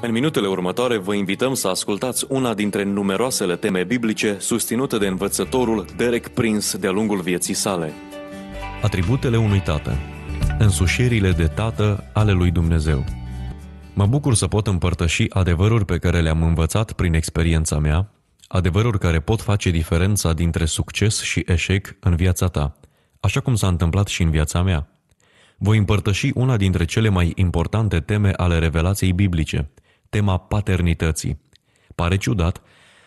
În minutele următoare vă invităm să ascultați una dintre numeroasele teme biblice susținute de învățătorul Derek Prince de-a lungul vieții sale. Atributele unui tată Însușirile de tată ale lui Dumnezeu Mă bucur să pot împărtăși adevăruri pe care le-am învățat prin experiența mea, adevăruri care pot face diferența dintre succes și eșec în viața ta, așa cum s-a întâmplat și în viața mea. Voi împărtăși una dintre cele mai importante teme ale revelației biblice – tema paternității. Pare ciudat,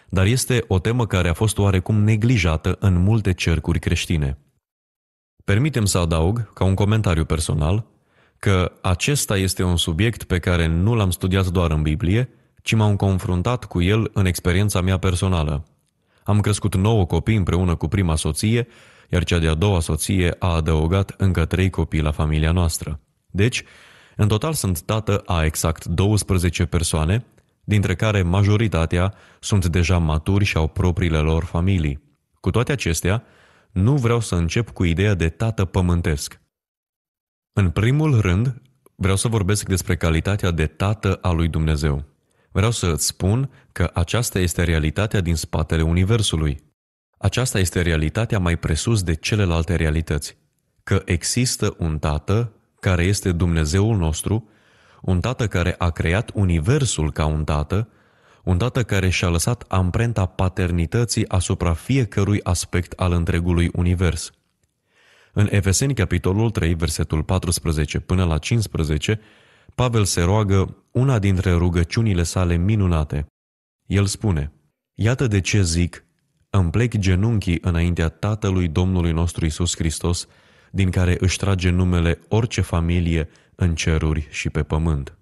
dar este o temă care a fost oarecum neglijată în multe cercuri creștine. Permitem să adaug, ca un comentariu personal, că acesta este un subiect pe care nu l-am studiat doar în Biblie, ci m-am confruntat cu el în experiența mea personală. Am crescut nouă copii împreună cu prima soție, iar cea de-a doua soție a adăugat încă trei copii la familia noastră. Deci, în total sunt tată a exact 12 persoane, dintre care majoritatea sunt deja maturi și au propriile lor familii. Cu toate acestea, nu vreau să încep cu ideea de tată pământesc. În primul rând, vreau să vorbesc despre calitatea de tată a lui Dumnezeu. Vreau să îți spun că aceasta este realitatea din spatele Universului. Aceasta este realitatea mai presus de celelalte realități, că există un tată care este Dumnezeul nostru, un tată care a creat universul ca un tată, un tată care și-a lăsat amprenta paternității asupra fiecărui aspect al întregului univers. În Efeseni, capitolul 3, versetul 14 până la 15, Pavel se roagă una dintre rugăciunile sale minunate. El spune, Iată de ce zic, îmi plec genunchii înaintea Tatălui Domnului nostru Isus Hristos, din care își trage numele orice familie în ceruri și pe pământ.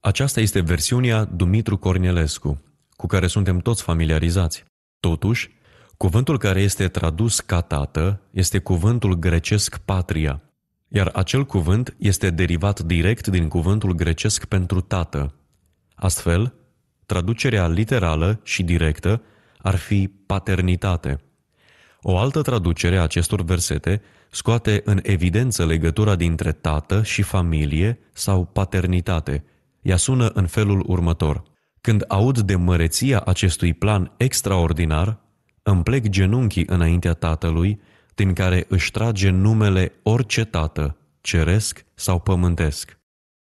Aceasta este versiunea Dumitru Cornelescu, cu care suntem toți familiarizați. Totuși, cuvântul care este tradus ca tată este cuvântul grecesc patria, iar acel cuvânt este derivat direct din cuvântul grecesc pentru tată. Astfel, traducerea literală și directă ar fi paternitate. O altă traducere a acestor versete scoate în evidență legătura dintre tată și familie sau paternitate. Ea sună în felul următor. Când aud de măreția acestui plan extraordinar, îmi plec genunchii înaintea tatălui, din care își trage numele orice tată, ceresc sau pământesc.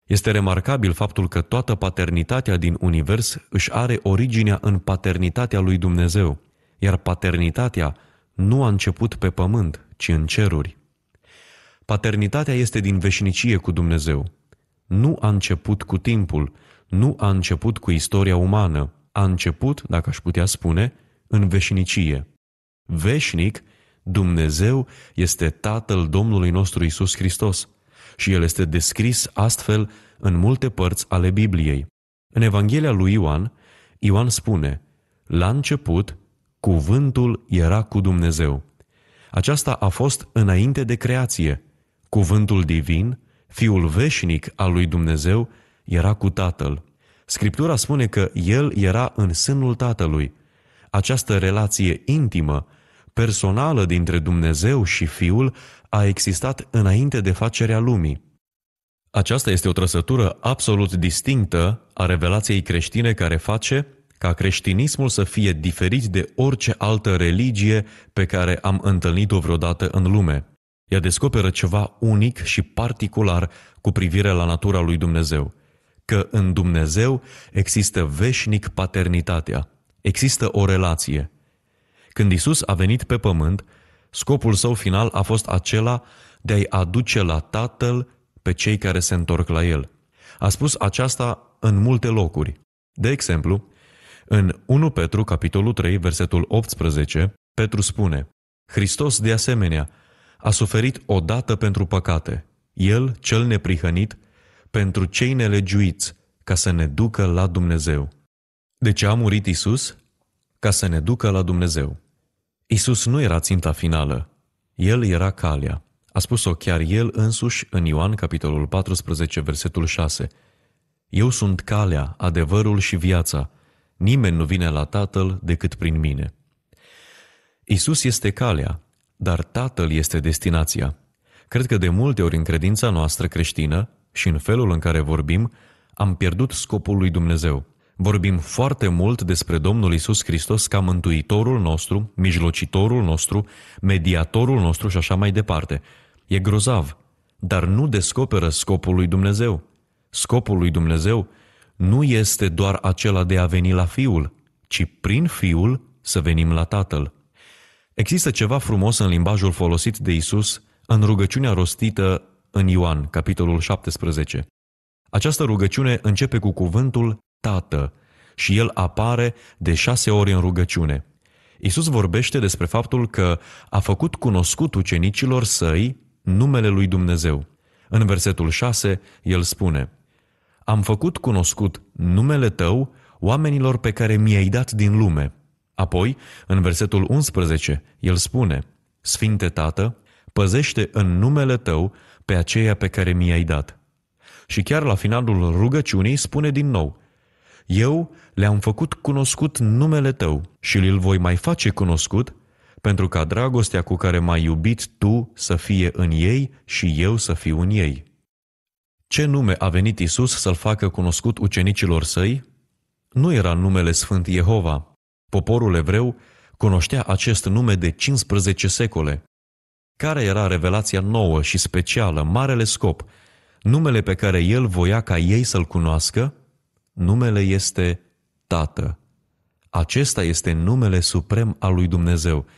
Este remarcabil faptul că toată paternitatea din univers își are originea în paternitatea lui Dumnezeu, iar paternitatea nu a început pe pământ, ci în ceruri. Paternitatea este din veșnicie cu Dumnezeu. Nu a început cu timpul, nu a început cu istoria umană, a început, dacă aș putea spune, în veșnicie. Veșnic, Dumnezeu este Tatăl Domnului nostru Isus Hristos și El este descris astfel în multe părți ale Bibliei. În Evanghelia lui Ioan, Ioan spune, la început Cuvântul era cu Dumnezeu. Aceasta a fost înainte de creație. Cuvântul divin, Fiul veșnic al lui Dumnezeu, era cu Tatăl. Scriptura spune că El era în sânul Tatălui. Această relație intimă, personală dintre Dumnezeu și Fiul a existat înainte de facerea lumii. Aceasta este o trăsătură absolut distinctă a revelației creștine care face ca creștinismul să fie diferit de orice altă religie pe care am întâlnit-o vreodată în lume. Ea descoperă ceva unic și particular cu privire la natura lui Dumnezeu, că în Dumnezeu există veșnic paternitatea, există o relație. Când Isus a venit pe pământ, scopul său final a fost acela de a-i aduce la Tatăl pe cei care se întorc la El. A spus aceasta în multe locuri. De exemplu, în 1 Petru, capitolul 3, versetul 18, Petru spune, Hristos, de asemenea, a suferit odată pentru păcate, El, cel neprihănit, pentru cei nelegiuiți, ca să ne ducă la Dumnezeu. De ce a murit Isus? Ca să ne ducă la Dumnezeu. Isus nu era ținta finală, El era calea. A spus-o chiar El însuși în Ioan, capitolul 14, versetul 6. Eu sunt calea, adevărul și viața. Nimeni nu vine la Tatăl decât prin mine. Isus este calea, dar Tatăl este destinația. Cred că de multe ori în credința noastră creștină și în felul în care vorbim, am pierdut scopul lui Dumnezeu. Vorbim foarte mult despre Domnul Isus Hristos ca mântuitorul nostru, mijlocitorul nostru, mediatorul nostru și așa mai departe. E grozav, dar nu descoperă scopul lui Dumnezeu. Scopul lui Dumnezeu nu este doar acela de a veni la Fiul, ci prin Fiul să venim la Tatăl. Există ceva frumos în limbajul folosit de Isus în rugăciunea rostită în Ioan, capitolul 17. Această rugăciune începe cu cuvântul Tată și el apare de șase ori în rugăciune. Isus vorbește despre faptul că a făcut cunoscut ucenicilor săi numele lui Dumnezeu. În versetul 6, el spune – am făcut cunoscut numele tău oamenilor pe care mi-ai dat din lume. Apoi, în versetul 11, el spune, Sfinte Tată, păzește în numele tău pe aceea pe care mi-ai dat. Și chiar la finalul rugăciunii spune din nou, Eu le-am făcut cunoscut numele tău și îl voi mai face cunoscut, pentru ca dragostea cu care m-ai iubit tu să fie în ei și eu să fiu în ei. Ce nume a venit Isus să-l facă cunoscut ucenicilor săi? Nu era numele Sfânt Jehova. Poporul evreu cunoștea acest nume de 15 secole. Care era revelația nouă și specială, marele scop, numele pe care el voia ca ei să-l cunoască? Numele este Tată. Acesta este numele suprem al lui Dumnezeu –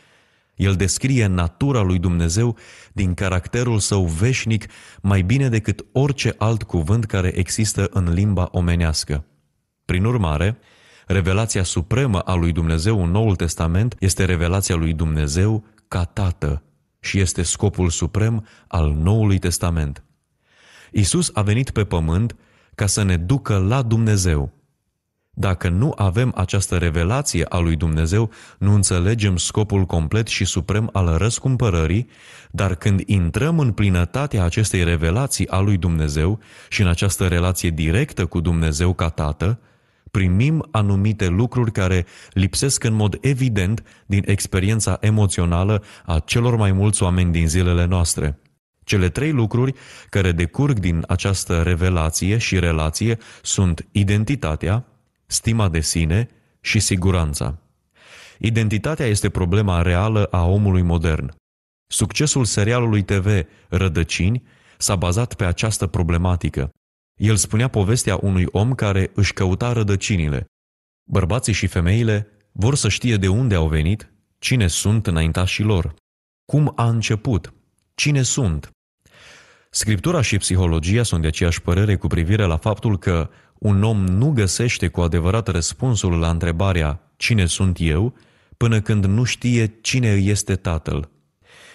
el descrie natura lui Dumnezeu din caracterul său veșnic mai bine decât orice alt cuvânt care există în limba omenească. Prin urmare, revelația supremă a lui Dumnezeu în Noul Testament este revelația lui Dumnezeu ca Tată și este scopul suprem al Noului Testament. Isus a venit pe pământ ca să ne ducă la Dumnezeu, dacă nu avem această revelație a lui Dumnezeu, nu înțelegem scopul complet și suprem al răscumpărării, dar când intrăm în plinătatea acestei revelații a lui Dumnezeu și în această relație directă cu Dumnezeu ca Tată, primim anumite lucruri care lipsesc în mod evident din experiența emoțională a celor mai mulți oameni din zilele noastre. Cele trei lucruri care decurg din această revelație și relație sunt identitatea, stima de sine și siguranța. Identitatea este problema reală a omului modern. Succesul serialului TV Rădăcini s-a bazat pe această problematică. El spunea povestea unui om care își căuta rădăcinile. Bărbații și femeile vor să știe de unde au venit, cine sunt înaintașii lor, cum a început, cine sunt. Scriptura și psihologia sunt de aceeași părere cu privire la faptul că un om nu găsește cu adevărat răspunsul la întrebarea cine sunt eu până când nu știe cine îi este tatăl.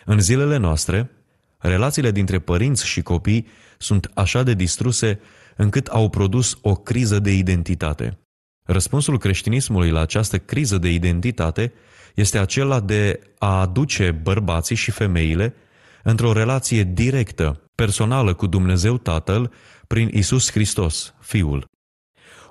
În zilele noastre, relațiile dintre părinți și copii sunt așa de distruse încât au produs o criză de identitate. Răspunsul creștinismului la această criză de identitate este acela de a aduce bărbații și femeile într-o relație directă, personală cu Dumnezeu Tatăl prin Isus Hristos, Fiul.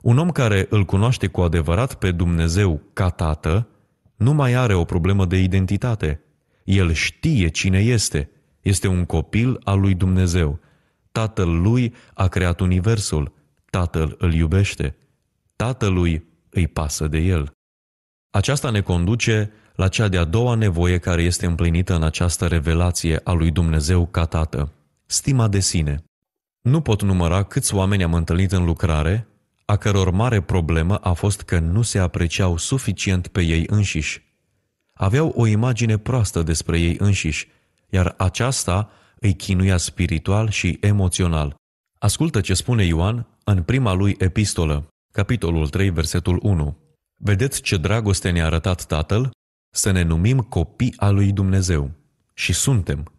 Un om care îl cunoaște cu adevărat pe Dumnezeu ca tată, nu mai are o problemă de identitate. El știe cine este. Este un copil al lui Dumnezeu. Tatăl lui a creat universul. Tatăl îl iubește. Tatălui îi pasă de el. Aceasta ne conduce la cea de-a doua nevoie care este împlinită în această revelație a lui Dumnezeu ca tată, stima de sine. Nu pot număra câți oameni am întâlnit în lucrare a căror mare problemă a fost că nu se apreciau suficient pe ei înșiși. Aveau o imagine proastă despre ei înșiși, iar aceasta îi chinuia spiritual și emoțional. Ascultă ce spune Ioan în prima lui epistolă, capitolul 3, versetul 1. Vedeți ce dragoste ne-a arătat Tatăl? Să ne numim copii al lui Dumnezeu. Și suntem.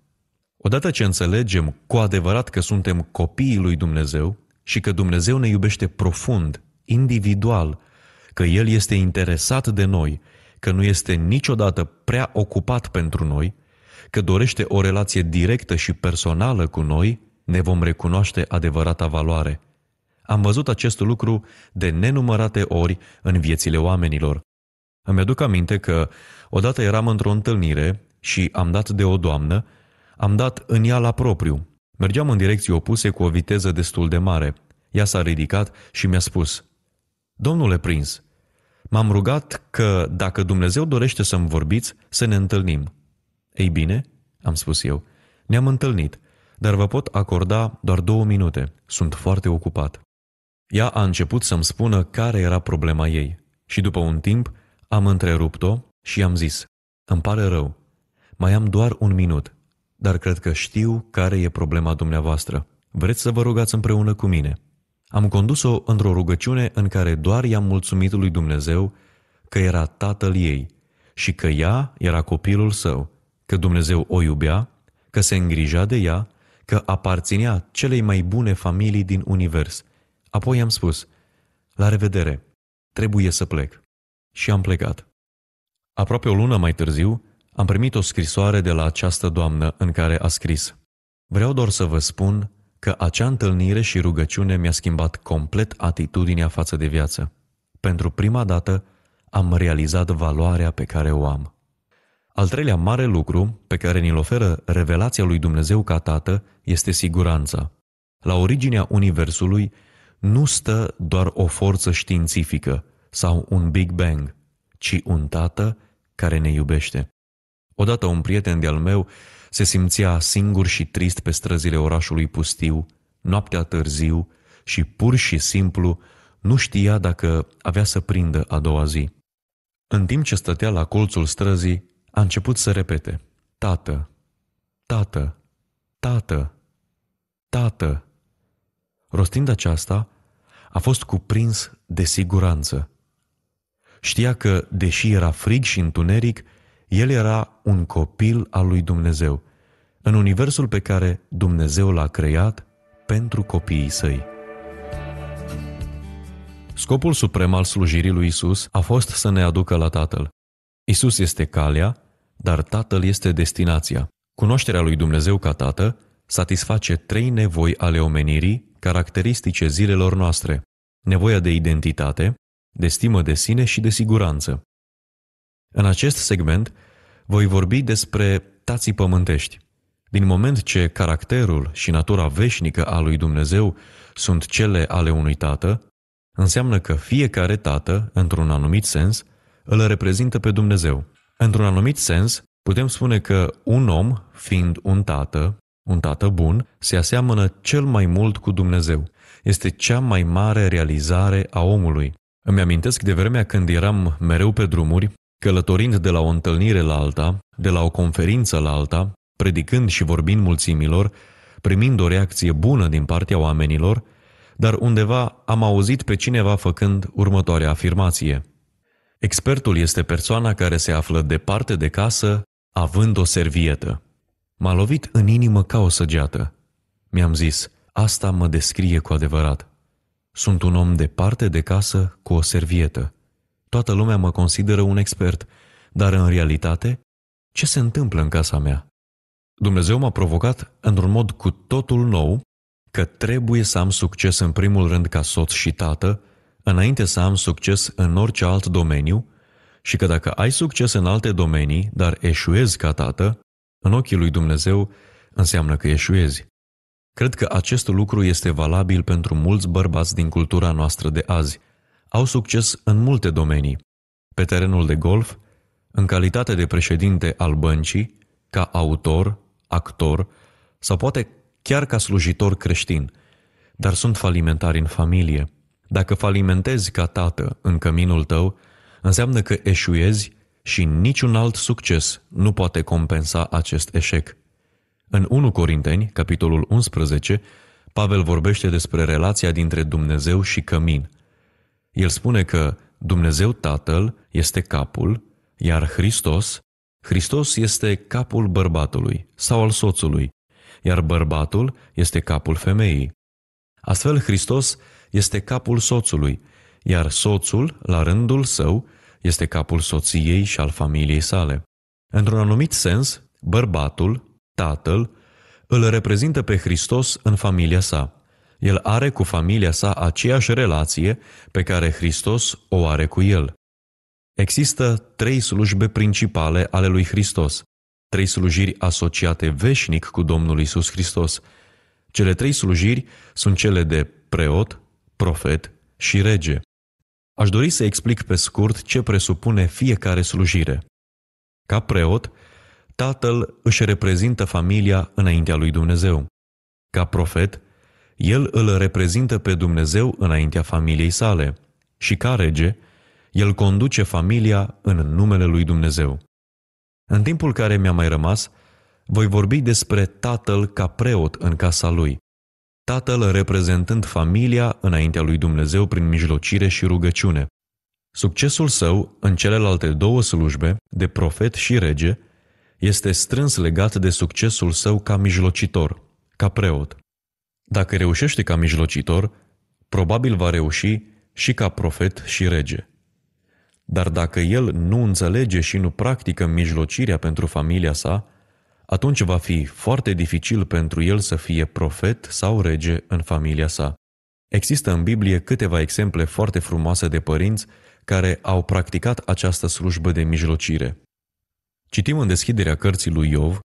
Odată ce înțelegem cu adevărat că suntem copiii lui Dumnezeu, și că Dumnezeu ne iubește profund, individual, că El este interesat de noi, că nu este niciodată prea ocupat pentru noi, că dorește o relație directă și personală cu noi, ne vom recunoaște adevărata valoare. Am văzut acest lucru de nenumărate ori în viețile oamenilor. Îmi aduc aminte că odată eram într-o întâlnire și am dat de o doamnă, am dat în ea la propriu, Mergeam în direcții opuse cu o viteză destul de mare. Ea s-a ridicat și mi-a spus, Domnule prins, m-am rugat că dacă Dumnezeu dorește să-mi vorbiți, să ne întâlnim. Ei bine, am spus eu, ne-am întâlnit, dar vă pot acorda doar două minute, sunt foarte ocupat. Ea a început să-mi spună care era problema ei și după un timp am întrerupt-o și am zis, îmi pare rău, mai am doar un minut, dar cred că știu care e problema dumneavoastră. Vreți să vă rugați împreună cu mine? Am condus-o într-o rugăciune în care doar i-am mulțumit lui Dumnezeu că era tatăl ei și că ea era copilul său, că Dumnezeu o iubea, că se îngrija de ea, că aparținea celei mai bune familii din univers. Apoi am spus, la revedere, trebuie să plec. Și am plecat. Aproape o lună mai târziu, am primit o scrisoare de la această doamnă în care a scris Vreau doar să vă spun că acea întâlnire și rugăciune mi-a schimbat complet atitudinea față de viață. Pentru prima dată am realizat valoarea pe care o am. Al treilea mare lucru pe care ni-l oferă revelația lui Dumnezeu ca Tată este siguranța. La originea Universului nu stă doar o forță științifică sau un Big Bang, ci un Tată care ne iubește. Odată un prieten de-al meu se simțea singur și trist pe străzile orașului pustiu, noaptea târziu și pur și simplu nu știa dacă avea să prindă a doua zi. În timp ce stătea la colțul străzii, a început să repete, Tată, tată, tată, tată. Rostind aceasta, a fost cuprins de siguranță. Știa că, deși era frig și întuneric, el era un copil al lui Dumnezeu, în universul pe care Dumnezeu l-a creat pentru copiii săi. Scopul suprem al slujirii lui Isus a fost să ne aducă la Tatăl. Isus este calea, dar Tatăl este destinația. Cunoașterea lui Dumnezeu ca Tată satisface trei nevoi ale omenirii caracteristice zilelor noastre. Nevoia de identitate, de stimă de sine și de siguranță. În acest segment voi vorbi despre tații pământești. Din moment ce caracterul și natura veșnică a lui Dumnezeu sunt cele ale unui tată, înseamnă că fiecare tată, într-un anumit sens, îl reprezintă pe Dumnezeu. Într-un anumit sens, putem spune că un om, fiind un tată, un tată bun, se aseamănă cel mai mult cu Dumnezeu. Este cea mai mare realizare a omului. Îmi amintesc de vremea când eram mereu pe drumuri Călătorind de la o întâlnire la alta, de la o conferință la alta, predicând și vorbind mulțimilor, primind o reacție bună din partea oamenilor, dar undeva am auzit pe cineva făcând următoarea afirmație. Expertul este persoana care se află departe de casă, având o servietă. M-a lovit în inimă ca o săgeată. Mi-am zis, asta mă descrie cu adevărat. Sunt un om departe de casă cu o servietă. Toată lumea mă consideră un expert, dar în realitate, ce se întâmplă în casa mea? Dumnezeu m-a provocat într-un mod cu totul nou că trebuie să am succes în primul rând ca soț și tată, înainte să am succes în orice alt domeniu și că dacă ai succes în alte domenii, dar eșuezi ca tată, în ochii lui Dumnezeu înseamnă că eșuezi. Cred că acest lucru este valabil pentru mulți bărbați din cultura noastră de azi – au succes în multe domenii. Pe terenul de golf, în calitate de președinte al băncii, ca autor, actor sau poate chiar ca slujitor creștin, dar sunt falimentari în familie. Dacă falimentezi ca tată în căminul tău, înseamnă că eșuezi și niciun alt succes nu poate compensa acest eșec. În 1 Corinteni, capitolul 11, Pavel vorbește despre relația dintre Dumnezeu și cămin – el spune că Dumnezeu Tatăl este capul, iar Hristos, Hristos este capul bărbatului sau al soțului, iar bărbatul este capul femeii. Astfel, Hristos este capul soțului, iar soțul, la rândul său, este capul soției și al familiei sale. Într-un anumit sens, bărbatul, tatăl, îl reprezintă pe Hristos în familia sa el are cu familia sa aceeași relație pe care Hristos o are cu el. Există trei slujbe principale ale lui Hristos, trei slujiri asociate veșnic cu Domnul Isus Hristos. Cele trei slujiri sunt cele de preot, profet și rege. Aș dori să explic pe scurt ce presupune fiecare slujire. Ca preot, tatăl își reprezintă familia înaintea lui Dumnezeu. Ca profet, el îl reprezintă pe Dumnezeu înaintea familiei sale și ca rege, el conduce familia în numele lui Dumnezeu. În timpul care mi-a mai rămas, voi vorbi despre tatăl ca preot în casa lui, tatăl reprezentând familia înaintea lui Dumnezeu prin mijlocire și rugăciune. Succesul său în celelalte două slujbe, de profet și rege, este strâns legat de succesul său ca mijlocitor, ca preot. Dacă reușește ca mijlocitor, probabil va reuși și ca profet și rege. Dar dacă el nu înțelege și nu practică mijlocirea pentru familia sa, atunci va fi foarte dificil pentru el să fie profet sau rege în familia sa. Există în Biblie câteva exemple foarte frumoase de părinți care au practicat această slujbă de mijlocire. Citim în deschiderea cărții lui Iov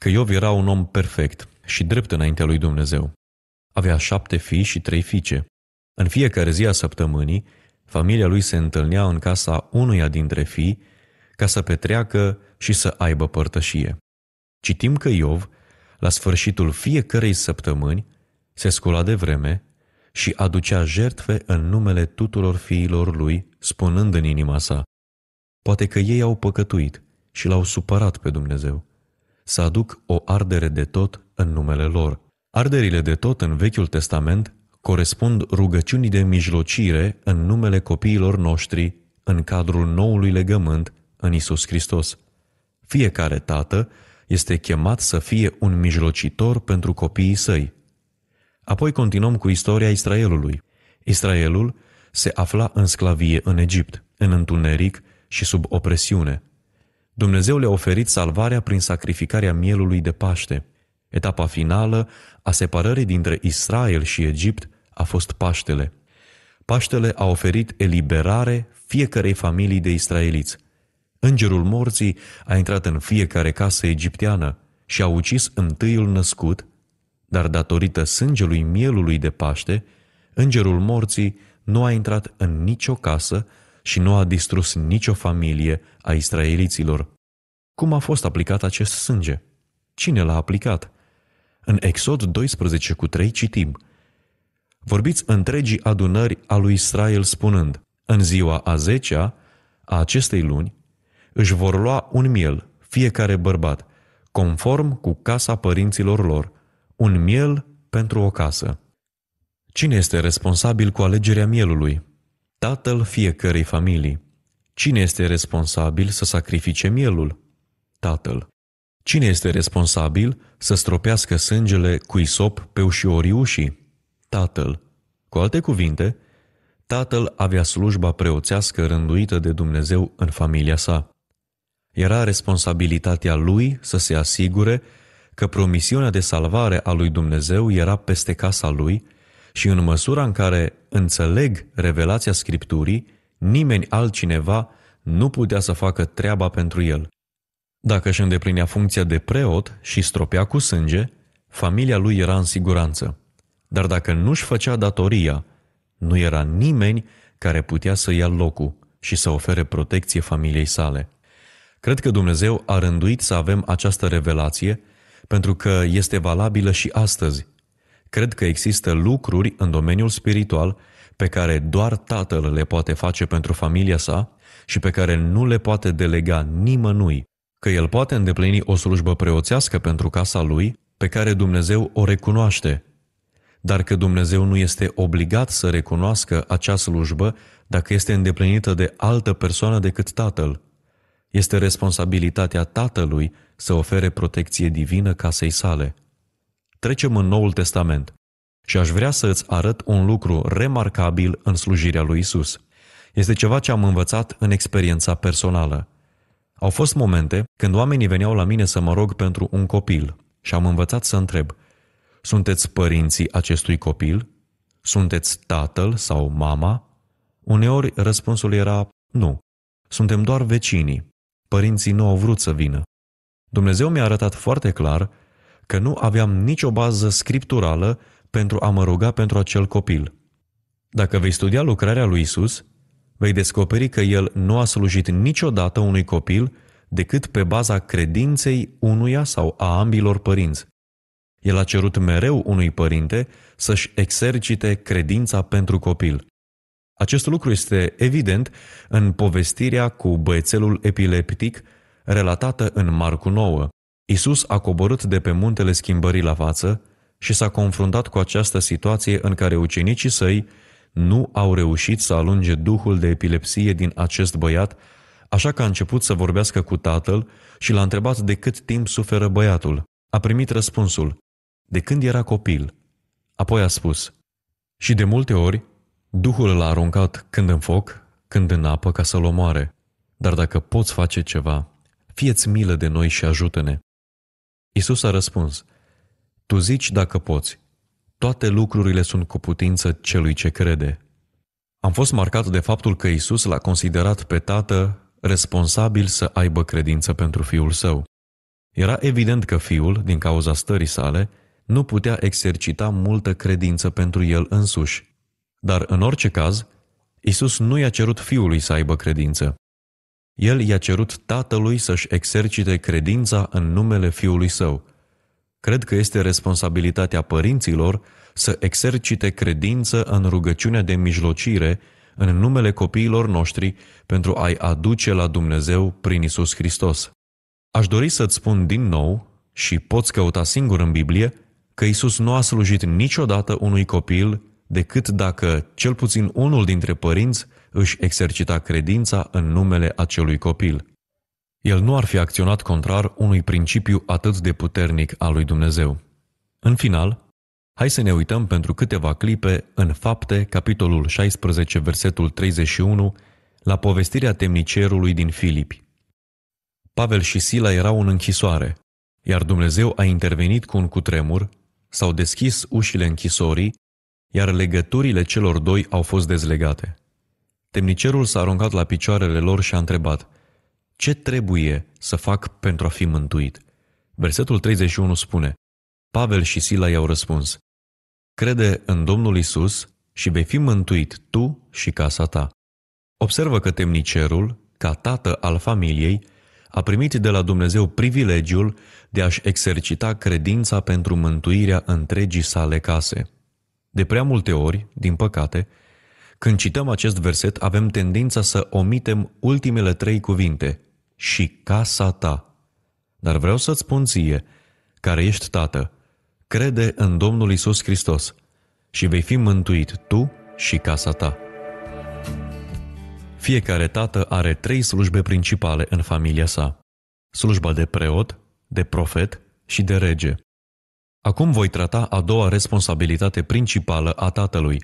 că Iov era un om perfect și drept înaintea lui Dumnezeu. Avea șapte fii și trei fiice. În fiecare zi a săptămânii, familia lui se întâlnea în casa unuia dintre fii ca să petreacă și să aibă părtășie. Citim că Iov, la sfârșitul fiecărei săptămâni, se scula de vreme și aducea jertfe în numele tuturor fiilor lui, spunând în inima sa, Poate că ei au păcătuit și l-au supărat pe Dumnezeu. Să aduc o ardere de tot în numele lor, Arderile de tot în Vechiul Testament corespund rugăciunii de mijlocire în numele copiilor noștri în cadrul noului legământ în Isus Hristos. Fiecare tată este chemat să fie un mijlocitor pentru copiii săi. Apoi continuăm cu istoria Israelului. Israelul se afla în sclavie în Egipt, în întuneric și sub opresiune. Dumnezeu le-a oferit salvarea prin sacrificarea mielului de Paște – Etapa finală a separării dintre Israel și Egipt a fost Paștele. Paștele a oferit eliberare fiecarei familii de israeliți. Îngerul morții a intrat în fiecare casă egipteană și a ucis întâiul născut, dar datorită sângelui mielului de Paște, îngerul morții nu a intrat în nicio casă și nu a distrus nicio familie a israeliților. Cum a fost aplicat acest sânge? Cine l-a aplicat? În Exod 12 cu 3 citim Vorbiți întregii adunări a lui Israel spunând În ziua a zecea a acestei luni își vor lua un miel, fiecare bărbat, conform cu casa părinților lor, un miel pentru o casă. Cine este responsabil cu alegerea mielului? Tatăl fiecărei familii. Cine este responsabil să sacrifice mielul? Tatăl. Cine este responsabil să stropească sângele cu isop pe ușii? Tatăl. Cu alte cuvinte, tatăl avea slujba preoțească rânduită de Dumnezeu în familia sa. Era responsabilitatea lui să se asigure că promisiunea de salvare a lui Dumnezeu era peste casa lui și în măsura în care înțeleg revelația Scripturii, nimeni altcineva nu putea să facă treaba pentru el. Dacă își îndeplinea funcția de preot și stropea cu sânge, familia lui era în siguranță. Dar dacă nu-și făcea datoria, nu era nimeni care putea să ia locul și să ofere protecție familiei sale. Cred că Dumnezeu a rânduit să avem această revelație pentru că este valabilă și astăzi. Cred că există lucruri în domeniul spiritual pe care doar tatăl le poate face pentru familia sa și pe care nu le poate delega nimănui că el poate îndeplini o slujbă preoțească pentru casa lui, pe care Dumnezeu o recunoaște, dar că Dumnezeu nu este obligat să recunoască acea slujbă dacă este îndeplinită de altă persoană decât tatăl. Este responsabilitatea tatălui să ofere protecție divină casei sale. Trecem în Noul Testament și aș vrea să îți arăt un lucru remarcabil în slujirea lui Isus. Este ceva ce am învățat în experiența personală. Au fost momente când oamenii veneau la mine să mă rog pentru un copil și am învățat să întreb Sunteți părinții acestui copil? Sunteți tatăl sau mama? Uneori răspunsul era nu. Suntem doar vecinii. Părinții nu au vrut să vină. Dumnezeu mi-a arătat foarte clar că nu aveam nicio bază scripturală pentru a mă ruga pentru acel copil. Dacă vei studia lucrarea lui Isus, vei descoperi că el nu a slujit niciodată unui copil decât pe baza credinței unuia sau a ambilor părinți. El a cerut mereu unui părinte să-și exercite credința pentru copil. Acest lucru este evident în povestirea cu băiețelul epileptic relatată în Marcu 9. Isus a coborât de pe muntele schimbării la față și s-a confruntat cu această situație în care ucenicii săi nu au reușit să alunge duhul de epilepsie din acest băiat, așa că a început să vorbească cu tatăl și l-a întrebat de cât timp suferă băiatul. A primit răspunsul, de când era copil. Apoi a spus, și de multe ori, duhul l-a aruncat când în foc, când în apă ca să-l omoare. Dar dacă poți face ceva, fieți milă de noi și ajută-ne. Isus a răspuns, tu zici dacă poți toate lucrurile sunt cu putință celui ce crede. Am fost marcat de faptul că Isus l-a considerat pe tată responsabil să aibă credință pentru fiul său. Era evident că fiul, din cauza stării sale, nu putea exercita multă credință pentru el însuși. Dar, în orice caz, Isus nu i-a cerut fiului să aibă credință. El i-a cerut tatălui să-și exercite credința în numele fiului său, Cred că este responsabilitatea părinților să exercite credință în rugăciunea de mijlocire în numele copiilor noștri pentru a-i aduce la Dumnezeu prin Isus Hristos. Aș dori să-ți spun din nou, și poți căuta singur în Biblie, că Isus nu a slujit niciodată unui copil decât dacă cel puțin unul dintre părinți își exercita credința în numele acelui copil el nu ar fi acționat contrar unui principiu atât de puternic al lui Dumnezeu. În final, hai să ne uităm pentru câteva clipe în Fapte, capitolul 16, versetul 31, la povestirea temnicerului din Filipi. Pavel și Sila erau în închisoare, iar Dumnezeu a intervenit cu un cutremur, s-au deschis ușile închisorii, iar legăturile celor doi au fost dezlegate. Temnicerul s-a aruncat la picioarele lor și a întrebat – ce trebuie să fac pentru a fi mântuit? Versetul 31 spune, Pavel și Sila i-au răspuns, Crede în Domnul Isus și vei fi mântuit tu și casa ta. Observă că temnicerul, ca tată al familiei, a primit de la Dumnezeu privilegiul de a-și exercita credința pentru mântuirea întregii sale case. De prea multe ori, din păcate, când cităm acest verset, avem tendința să omitem ultimele trei cuvinte, și casa ta. Dar vreau să-ți spun ție, care ești tată, crede în Domnul Isus Hristos și vei fi mântuit tu și casa ta. Fiecare tată are trei slujbe principale în familia sa. Slujba de preot, de profet și de rege. Acum voi trata a doua responsabilitate principală a tatălui,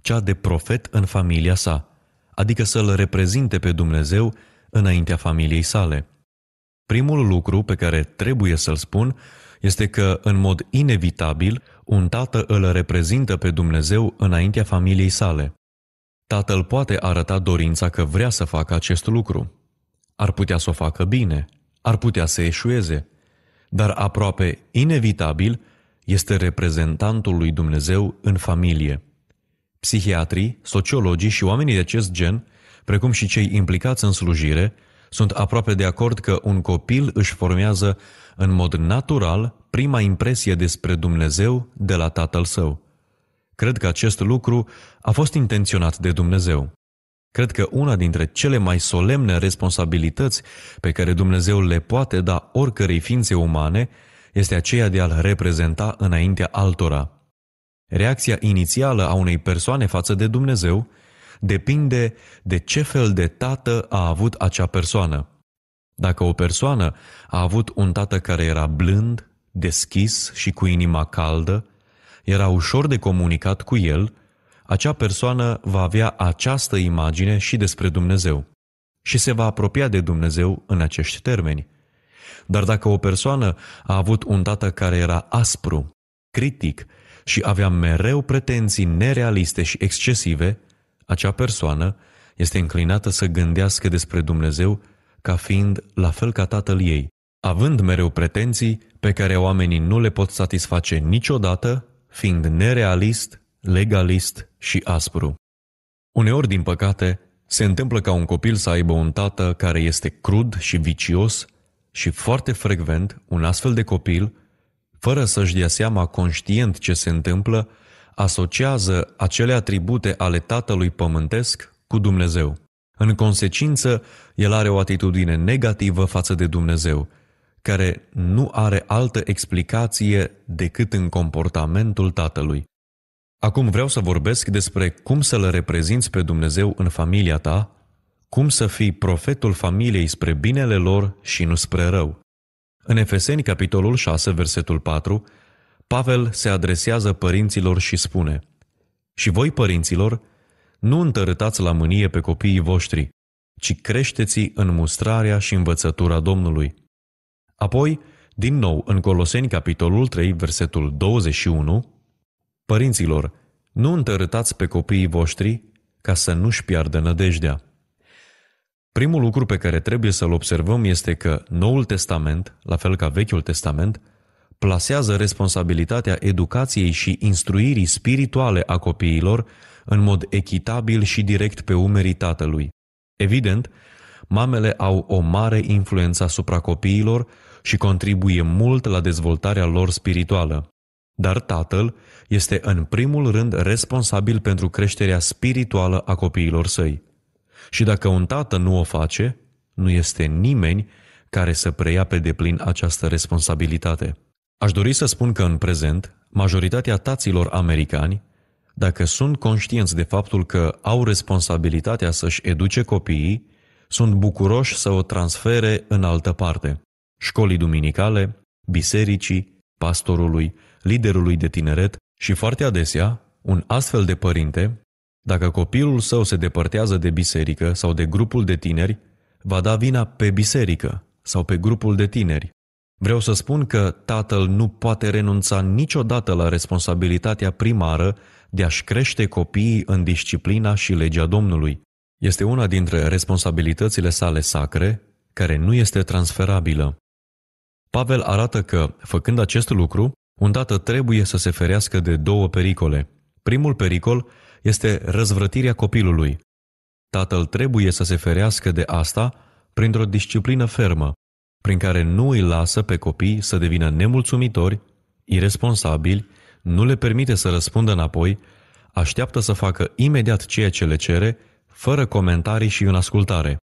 cea de profet în familia sa, adică să-l reprezinte pe Dumnezeu înaintea familiei sale. Primul lucru pe care trebuie să-l spun este că, în mod inevitabil, un tată îl reprezintă pe Dumnezeu înaintea familiei sale. Tatăl poate arăta dorința că vrea să facă acest lucru. Ar putea să o facă bine, ar putea să eșueze, dar aproape inevitabil este reprezentantul lui Dumnezeu în familie. Psihiatrii, sociologii și oamenii de acest gen – precum și cei implicați în slujire, sunt aproape de acord că un copil își formează în mod natural prima impresie despre Dumnezeu de la tatăl său. Cred că acest lucru a fost intenționat de Dumnezeu. Cred că una dintre cele mai solemne responsabilități pe care Dumnezeu le poate da oricărei ființe umane este aceea de a-L reprezenta înaintea altora. Reacția inițială a unei persoane față de Dumnezeu depinde de ce fel de tată a avut acea persoană. Dacă o persoană a avut un tată care era blând, deschis și cu inima caldă, era ușor de comunicat cu el, acea persoană va avea această imagine și despre Dumnezeu și se va apropia de Dumnezeu în acești termeni. Dar dacă o persoană a avut un tată care era aspru, critic și avea mereu pretenții nerealiste și excesive, acea persoană este înclinată să gândească despre Dumnezeu ca fiind la fel ca tatăl ei, având mereu pretenții pe care oamenii nu le pot satisface niciodată, fiind nerealist, legalist și aspru. Uneori, din păcate, se întâmplă ca un copil să aibă un tată care este crud și vicios și foarte frecvent un astfel de copil, fără să-și dea seama conștient ce se întâmplă, asociază acele atribute ale Tatălui Pământesc cu Dumnezeu. În consecință, el are o atitudine negativă față de Dumnezeu, care nu are altă explicație decât în comportamentul Tatălui. Acum vreau să vorbesc despre cum să le reprezinți pe Dumnezeu în familia ta, cum să fii profetul familiei spre binele lor și nu spre rău. În Efeseni, capitolul 6, versetul 4, Pavel se adresează părinților și spune, Și voi, părinților, nu întărâtați la mânie pe copiii voștri, ci creșteți în mustrarea și învățătura Domnului. Apoi, din nou, în Coloseni, capitolul 3, versetul 21, Părinților, nu întărâtați pe copiii voștri ca să nu-și piardă nădejdea. Primul lucru pe care trebuie să-l observăm este că Noul Testament, la fel ca Vechiul Testament, plasează responsabilitatea educației și instruirii spirituale a copiilor în mod echitabil și direct pe umerii tatălui. Evident, mamele au o mare influență asupra copiilor și contribuie mult la dezvoltarea lor spirituală. Dar tatăl este în primul rând responsabil pentru creșterea spirituală a copiilor săi. Și dacă un tată nu o face, nu este nimeni care să preia pe deplin această responsabilitate. Aș dori să spun că în prezent, majoritatea taților americani, dacă sunt conștienți de faptul că au responsabilitatea să-și educe copiii, sunt bucuroși să o transfere în altă parte, școlii duminicale, bisericii, pastorului, liderului de tineret și foarte adesea, un astfel de părinte, dacă copilul său se depărtează de biserică sau de grupul de tineri, va da vina pe biserică sau pe grupul de tineri, Vreau să spun că tatăl nu poate renunța niciodată la responsabilitatea primară de a-și crește copiii în disciplina și legea Domnului. Este una dintre responsabilitățile sale sacre, care nu este transferabilă. Pavel arată că, făcând acest lucru, tată trebuie să se ferească de două pericole. Primul pericol este răzvrătirea copilului. Tatăl trebuie să se ferească de asta printr-o disciplină fermă, prin care nu îi lasă pe copii să devină nemulțumitori, irresponsabili, nu le permite să răspundă înapoi, așteaptă să facă imediat ceea ce le cere, fără comentarii și în ascultare.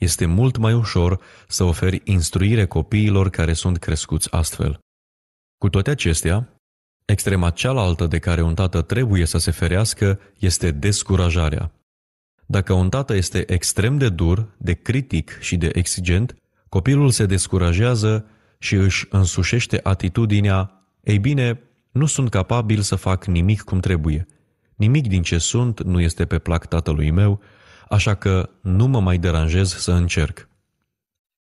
Este mult mai ușor să oferi instruire copiilor care sunt crescuți astfel. Cu toate acestea, extrema cealaltă de care un tată trebuie să se ferească este descurajarea. Dacă un tată este extrem de dur, de critic și de exigent, Copilul se descurajează și își însușește atitudinea, ei bine, nu sunt capabil să fac nimic cum trebuie. Nimic din ce sunt nu este pe plac tatălui meu, așa că nu mă mai deranjez să încerc.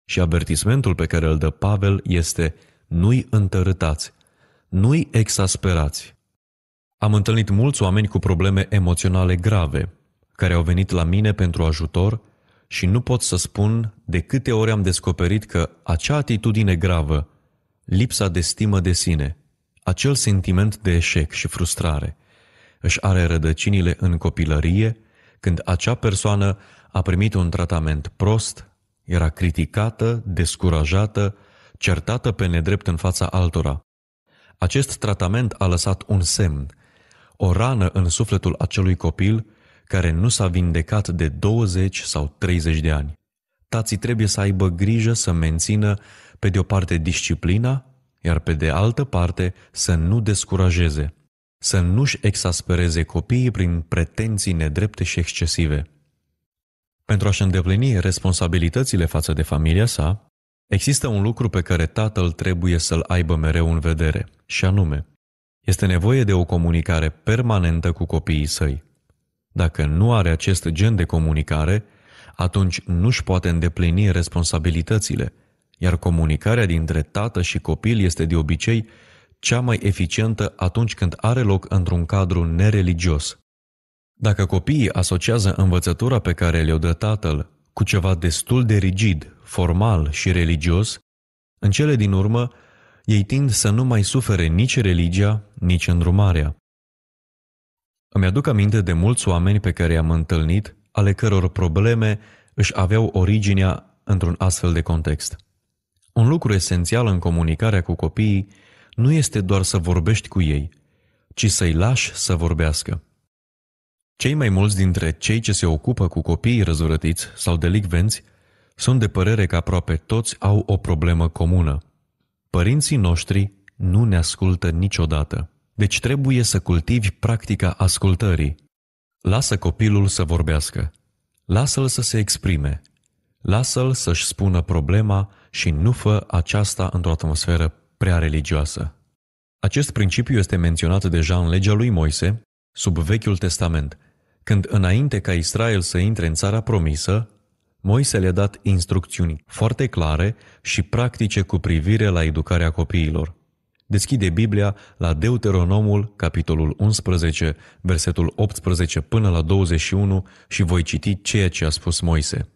Și avertismentul pe care îl dă Pavel este nu-i întărâtați, nu-i exasperați. Am întâlnit mulți oameni cu probleme emoționale grave, care au venit la mine pentru ajutor și nu pot să spun de câte ori am descoperit că acea atitudine gravă, lipsa de stimă de sine, acel sentiment de eșec și frustrare, își are rădăcinile în copilărie, când acea persoană a primit un tratament prost, era criticată, descurajată, certată pe nedrept în fața altora. Acest tratament a lăsat un semn, o rană în sufletul acelui copil care nu s-a vindecat de 20 sau 30 de ani. Tații trebuie să aibă grijă să mențină, pe de o parte, disciplina, iar pe de altă parte, să nu descurajeze, să nu-și exaspereze copiii prin pretenții nedrepte și excesive. Pentru a-și îndeplini responsabilitățile față de familia sa, există un lucru pe care tatăl trebuie să-l aibă mereu în vedere, și anume, este nevoie de o comunicare permanentă cu copiii săi. Dacă nu are acest gen de comunicare, atunci nu-și poate îndeplini responsabilitățile, iar comunicarea dintre tată și copil este de obicei cea mai eficientă atunci când are loc într-un cadru nereligios. Dacă copiii asociază învățătura pe care le-o dă tatăl cu ceva destul de rigid, formal și religios, în cele din urmă, ei tind să nu mai sufere nici religia, nici îndrumarea. Îmi aduc aminte de mulți oameni pe care i-am întâlnit, ale căror probleme își aveau originea într-un astfel de context. Un lucru esențial în comunicarea cu copiii nu este doar să vorbești cu ei, ci să-i lași să vorbească. Cei mai mulți dintre cei ce se ocupă cu copiii răzvrătiți sau delicvenți sunt de părere că aproape toți au o problemă comună. Părinții noștri nu ne ascultă niciodată. Deci trebuie să cultivi practica ascultării. Lasă copilul să vorbească. Lasă-l să se exprime. Lasă-l să-și spună problema și nu fă aceasta într-o atmosferă prea religioasă. Acest principiu este menționat deja în legea lui Moise, sub Vechiul Testament, când înainte ca Israel să intre în țara promisă, Moise le-a dat instrucțiuni foarte clare și practice cu privire la educarea copiilor. Deschide Biblia la Deuteronomul, capitolul 11, versetul 18 până la 21 și voi citi ceea ce a spus Moise.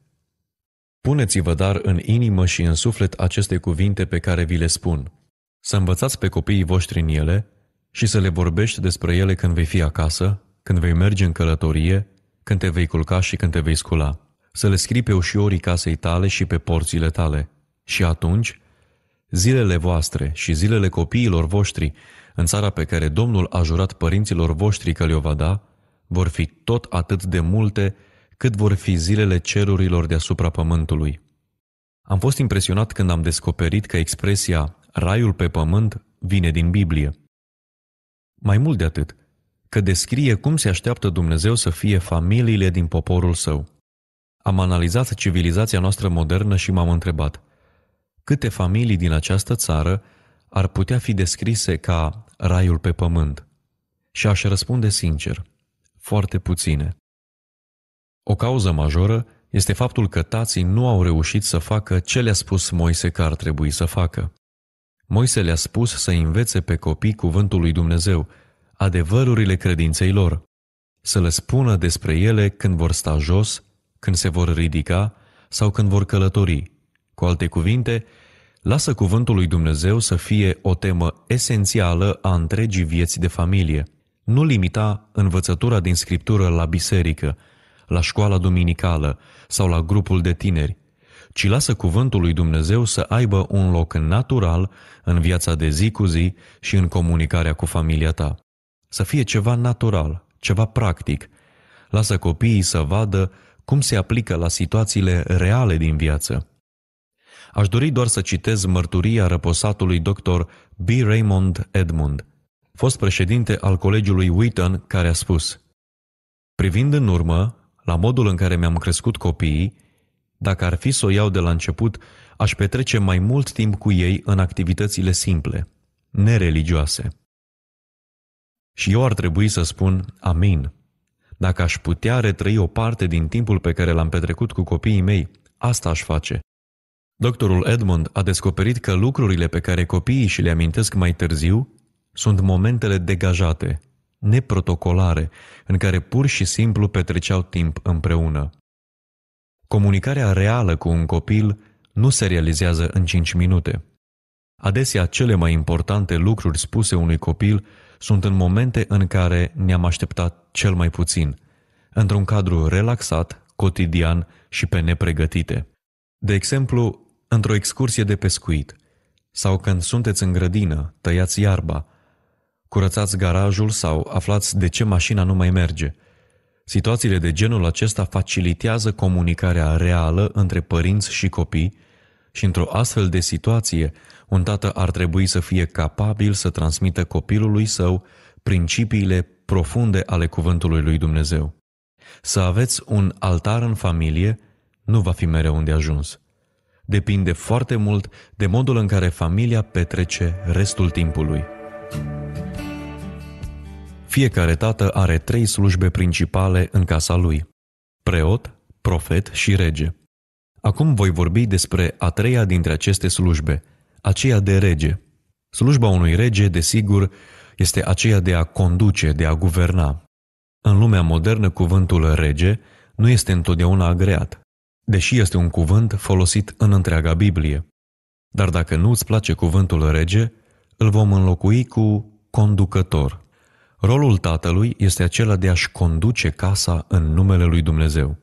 Puneți-vă dar în inimă și în suflet aceste cuvinte pe care vi le spun. Să învățați pe copiii voștri în ele și să le vorbești despre ele când vei fi acasă, când vei merge în călătorie, când te vei culca și când te vei scula. Să le scrii pe ușiorii casei tale și pe porțile tale. Și atunci zilele voastre și zilele copiilor voștri în țara pe care Domnul a jurat părinților voștri că le va da, vor fi tot atât de multe cât vor fi zilele cerurilor deasupra pământului. Am fost impresionat când am descoperit că expresia raiul pe pământ vine din Biblie. Mai mult de atât, că descrie cum se așteaptă Dumnezeu să fie familiile din poporul său. Am analizat civilizația noastră modernă și m-am întrebat – câte familii din această țară ar putea fi descrise ca raiul pe pământ? Și aș răspunde sincer, foarte puține. O cauză majoră este faptul că tații nu au reușit să facă ce le-a spus Moise că ar trebui să facă. Moise le-a spus să învețe pe copii cuvântul lui Dumnezeu, adevărurile credinței lor, să le spună despre ele când vor sta jos, când se vor ridica sau când vor călători, cu alte cuvinte, lasă cuvântul lui Dumnezeu să fie o temă esențială a întregii vieți de familie. Nu limita învățătura din scriptură la biserică, la școala duminicală sau la grupul de tineri, ci lasă cuvântul lui Dumnezeu să aibă un loc natural în viața de zi cu zi și în comunicarea cu familia ta. Să fie ceva natural, ceva practic. Lasă copiii să vadă cum se aplică la situațiile reale din viață. Aș dori doar să citez mărturia răposatului dr. B. Raymond Edmund, fost președinte al colegiului Wheaton, care a spus Privind în urmă, la modul în care mi-am crescut copiii, dacă ar fi să o iau de la început, aș petrece mai mult timp cu ei în activitățile simple, nereligioase. Și eu ar trebui să spun amin. Dacă aș putea retrăi o parte din timpul pe care l-am petrecut cu copiii mei, asta aș face. Doctorul Edmund a descoperit că lucrurile pe care copiii și le amintesc mai târziu sunt momentele degajate, neprotocolare, în care pur și simplu petreceau timp împreună. Comunicarea reală cu un copil nu se realizează în 5 minute. Adesea, cele mai importante lucruri spuse unui copil sunt în momente în care ne-am așteptat cel mai puțin, într-un cadru relaxat, cotidian și pe nepregătite. De exemplu, într-o excursie de pescuit, sau când sunteți în grădină, tăiați iarba, curățați garajul sau aflați de ce mașina nu mai merge. Situațiile de genul acesta facilitează comunicarea reală între părinți și copii și într-o astfel de situație, un tată ar trebui să fie capabil să transmită copilului său principiile profunde ale cuvântului lui Dumnezeu. Să aveți un altar în familie nu va fi mereu unde ajuns depinde foarte mult de modul în care familia petrece restul timpului. Fiecare tată are trei slujbe principale în casa lui: preot, profet și rege. Acum voi vorbi despre a treia dintre aceste slujbe, aceea de rege. Slujba unui rege, desigur, este aceea de a conduce, de a guverna. În lumea modernă, cuvântul rege nu este întotdeauna agreat deși este un cuvânt folosit în întreaga Biblie. Dar dacă nu îți place cuvântul rege, îl vom înlocui cu conducător. Rolul tatălui este acela de a-și conduce casa în numele lui Dumnezeu.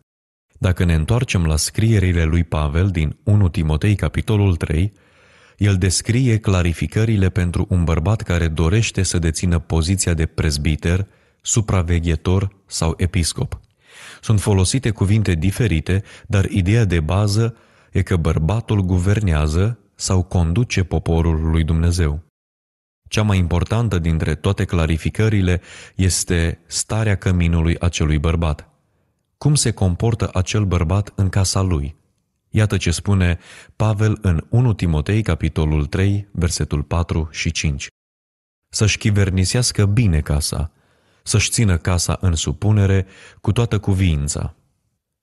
Dacă ne întoarcem la scrierile lui Pavel din 1 Timotei, capitolul 3, el descrie clarificările pentru un bărbat care dorește să dețină poziția de prezbiter, supraveghetor sau episcop. Sunt folosite cuvinte diferite, dar ideea de bază e că bărbatul guvernează sau conduce poporul lui Dumnezeu. Cea mai importantă dintre toate clarificările este starea căminului acelui bărbat. Cum se comportă acel bărbat în casa lui? Iată ce spune Pavel în 1 Timotei, capitolul 3, versetul 4 și 5. Să-și chivernisească bine casa, să-și țină casa în supunere cu toată cuvința.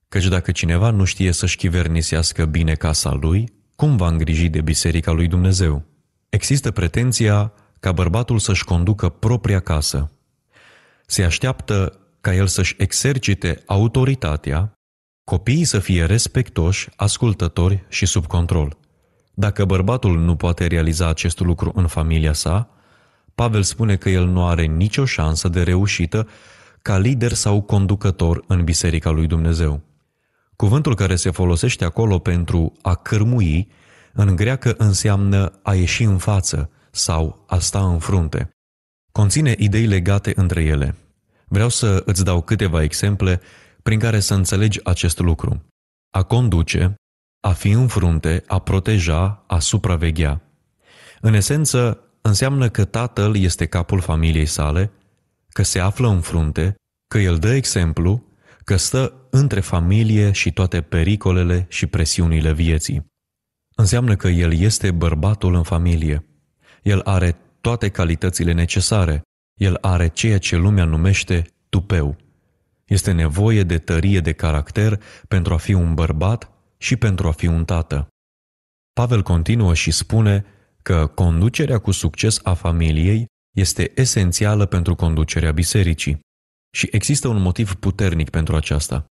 Căci dacă cineva nu știe să-și chivernisească bine casa lui, cum va îngriji de biserica lui Dumnezeu? Există pretenția ca bărbatul să-și conducă propria casă. Se așteaptă ca el să-și exercite autoritatea, copiii să fie respectoși, ascultători și sub control. Dacă bărbatul nu poate realiza acest lucru în familia sa, Pavel spune că el nu are nicio șansă de reușită ca lider sau conducător în Biserica lui Dumnezeu. Cuvântul care se folosește acolo pentru a cărmui în greacă înseamnă a ieși în față sau a sta în frunte. Conține idei legate între ele. Vreau să îți dau câteva exemple prin care să înțelegi acest lucru. A conduce, a fi în frunte, a proteja, a supraveghea. În esență, înseamnă că tatăl este capul familiei sale, că se află în frunte, că el dă exemplu, că stă între familie și toate pericolele și presiunile vieții. Înseamnă că el este bărbatul în familie. El are toate calitățile necesare. El are ceea ce lumea numește tupeu. Este nevoie de tărie de caracter pentru a fi un bărbat și pentru a fi un tată. Pavel continuă și spune că conducerea cu succes a familiei este esențială pentru conducerea bisericii. Și există un motiv puternic pentru aceasta.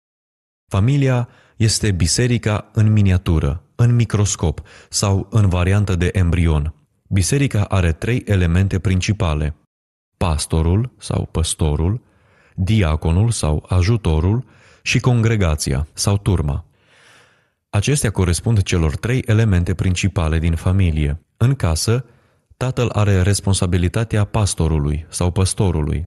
Familia este biserica în miniatură, în microscop sau în variantă de embrion. Biserica are trei elemente principale. Pastorul sau păstorul, diaconul sau ajutorul și congregația sau turma. Acestea corespund celor trei elemente principale din familie. În casă, tatăl are responsabilitatea pastorului sau păstorului.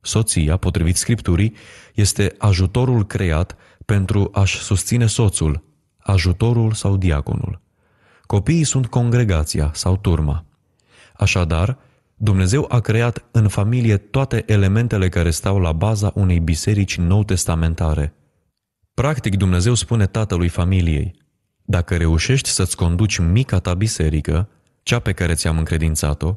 Soția, potrivit scripturii, este ajutorul creat pentru a-și susține soțul, ajutorul sau diaconul. Copiii sunt congregația sau turma. Așadar, Dumnezeu a creat în familie toate elementele care stau la baza unei biserici nou testamentare – Practic, Dumnezeu spune tatălui familiei, dacă reușești să-ți conduci mica ta biserică, cea pe care ți-am încredințat-o,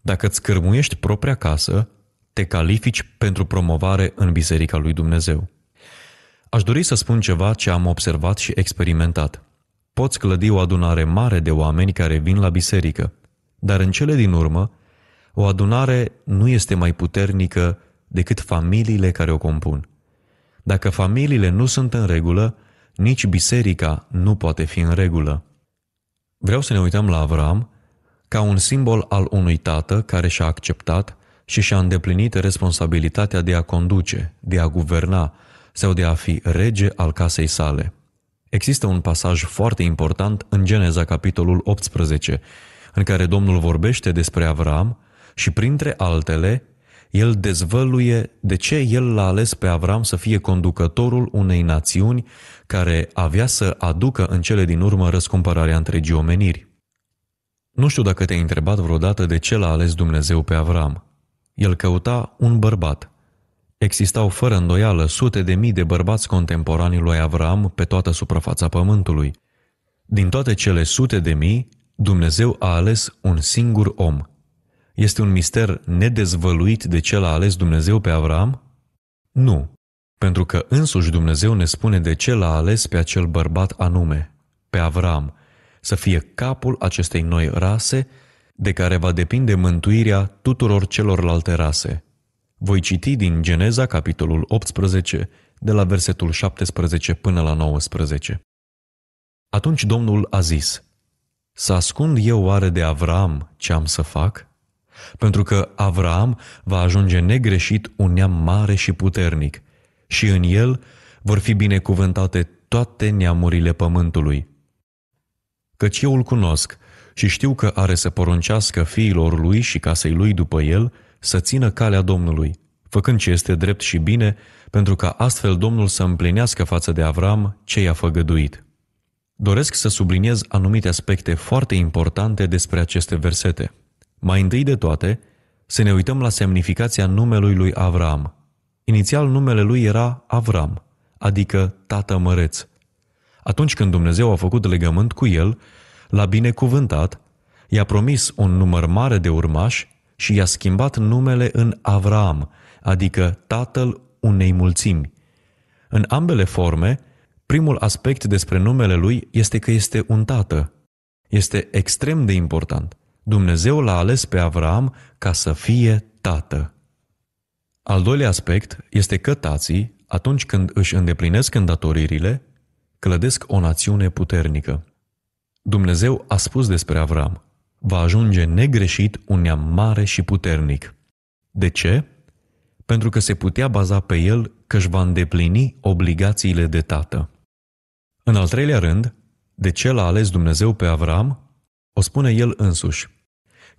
dacă îți cărmuiești propria casă, te califici pentru promovare în Biserica lui Dumnezeu. Aș dori să spun ceva ce am observat și experimentat. Poți clădi o adunare mare de oameni care vin la biserică, dar în cele din urmă, o adunare nu este mai puternică decât familiile care o compun. Dacă familiile nu sunt în regulă, nici biserica nu poate fi în regulă. Vreau să ne uităm la Avram ca un simbol al unui tată care și-a acceptat și și-a îndeplinit responsabilitatea de a conduce, de a guverna sau de a fi rege al casei sale. Există un pasaj foarte important în Geneza, capitolul 18, în care Domnul vorbește despre Avram și, printre altele, el dezvăluie de ce el l-a ales pe Avram să fie conducătorul unei națiuni care avea să aducă în cele din urmă răscumpărarea întregii omeniri. Nu știu dacă te-ai întrebat vreodată de ce l-a ales Dumnezeu pe Avram. El căuta un bărbat. Existau fără îndoială sute de mii de bărbați contemporani lui Avram pe toată suprafața pământului. Din toate cele sute de mii, Dumnezeu a ales un singur om – este un mister nedezvăluit de cel a ales Dumnezeu pe Avram? Nu, pentru că însuși Dumnezeu ne spune de ce l-a ales pe acel bărbat anume, pe Avram, să fie capul acestei noi rase, de care va depinde mântuirea tuturor celorlalte rase. Voi citi din Geneza, capitolul 18, de la versetul 17 până la 19. Atunci Domnul a zis, Să ascund eu oare de Avram ce am să fac?" pentru că Avram va ajunge negreșit un neam mare și puternic și în el vor fi binecuvântate toate neamurile pământului. Căci eu îl cunosc și știu că are să poruncească fiilor lui și casei lui după el să țină calea Domnului, făcând ce este drept și bine, pentru ca astfel Domnul să împlinească față de Avram ce i-a făgăduit. Doresc să subliniez anumite aspecte foarte importante despre aceste versete. Mai întâi de toate, să ne uităm la semnificația numelui lui Avram. Inițial numele lui era Avram, adică tată măreț. Atunci când Dumnezeu a făcut legământ cu el, l-a binecuvântat, i-a promis un număr mare de urmași și i-a schimbat numele în Avram, adică tatăl unei mulțimi. În ambele forme, primul aspect despre numele lui este că este un tată. Este extrem de important. Dumnezeu l-a ales pe Avram ca să fie tată. Al doilea aspect este că tații, atunci când își îndeplinesc îndatoririle, clădesc o națiune puternică. Dumnezeu a spus despre Avram, va ajunge negreșit un neam mare și puternic. De ce? Pentru că se putea baza pe el că își va îndeplini obligațiile de tată. În al treilea rând, de ce l-a ales Dumnezeu pe Avram? O spune el însuși